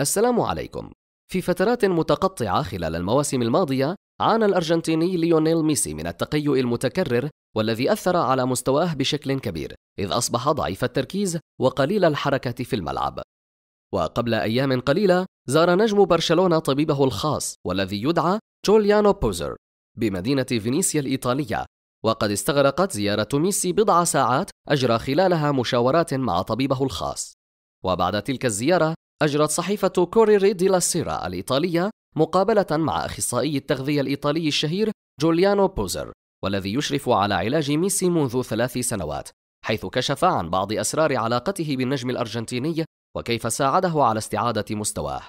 السلام عليكم في فترات متقطعة خلال المواسم الماضية عانى الأرجنتيني ليونيل ميسي من التقيؤ المتكرر والذي أثر على مستواه بشكل كبير إذ أصبح ضعيف التركيز وقليل الحركة في الملعب وقبل أيام قليلة زار نجم برشلونة طبيبه الخاص والذي يدعى جوليانو بوزر بمدينة فينيسيا الإيطالية وقد استغرقت زيارة ميسي بضع ساعات أجرى خلالها مشاورات مع طبيبه الخاص وبعد تلك الزيارة أجرت صحيفة كوريري دي سيرا الإيطالية مقابلة مع أخصائي التغذية الإيطالي الشهير جوليانو بوزر والذي يشرف على علاج ميسي منذ ثلاث سنوات حيث كشف عن بعض أسرار علاقته بالنجم الأرجنتيني وكيف ساعده على استعادة مستواه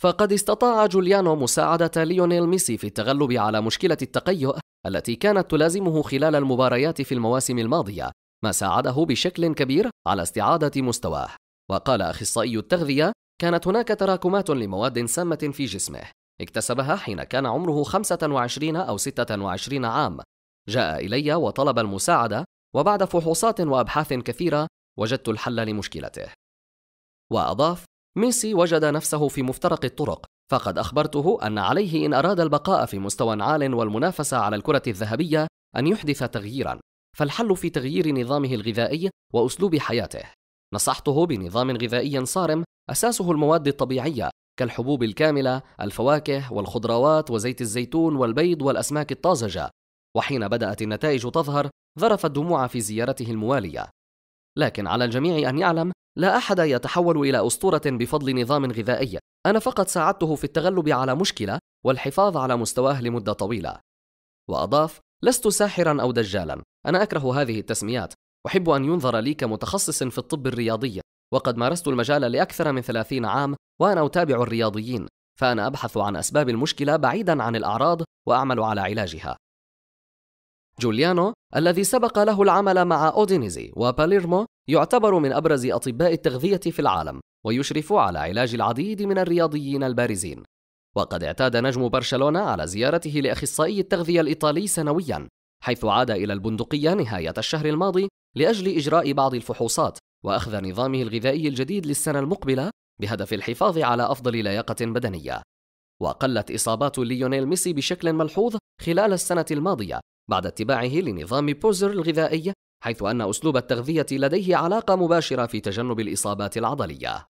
فقد استطاع جوليانو مساعدة ليونيل ميسي في التغلب على مشكلة التقيؤ التي كانت تلازمه خلال المباريات في المواسم الماضية ما ساعده بشكل كبير على استعادة مستواه وقال أخصائي التغذية كانت هناك تراكمات لمواد سامة في جسمه اكتسبها حين كان عمره 25 أو 26 عام جاء إلي وطلب المساعدة وبعد فحوصات وأبحاث كثيرة وجدت الحل لمشكلته وأضاف ميسي وجد نفسه في مفترق الطرق فقد أخبرته أن عليه إن أراد البقاء في مستوى عال والمنافسة على الكرة الذهبية أن يحدث تغييرا فالحل في تغيير نظامه الغذائي وأسلوب حياته نصحته بنظام غذائي صارم أساسه المواد الطبيعية كالحبوب الكاملة، الفواكه والخضروات وزيت الزيتون والبيض والأسماك الطازجة. وحين بدأت النتائج تظهر، ذرف الدموع في زيارته الموالية. لكن على الجميع أن يعلم لا أحد يتحول إلى أسطورة بفضل نظام غذائي. أنا فقط ساعدته في التغلب على مشكلة والحفاظ على مستواه لمدة طويلة. وأضاف: لست ساحرا أو دجالا، أنا أكره هذه التسميات، أحب أن ينظر لي كمتخصص في الطب الرياضي وقد مارست المجال لأكثر من 30 عام وأنا أتابع الرياضيين فأنا أبحث عن أسباب المشكلة بعيدا عن الأعراض وأعمل على علاجها جوليانو الذي سبق له العمل مع أودينيزي وباليرمو يعتبر من أبرز أطباء التغذية في العالم ويشرف على علاج العديد من الرياضيين البارزين وقد اعتاد نجم برشلونة على زيارته لأخصائي التغذية الإيطالي سنويا حيث عاد إلى البندقية نهاية الشهر الماضي لأجل إجراء بعض الفحوصات وأخذ نظامه الغذائي الجديد للسنة المقبلة بهدف الحفاظ على أفضل لياقة بدنية. وقلت إصابات ليونيل ميسي بشكل ملحوظ خلال السنة الماضية بعد اتباعه لنظام بوزر الغذائي حيث أن أسلوب التغذية لديه علاقة مباشرة في تجنب الإصابات العضلية.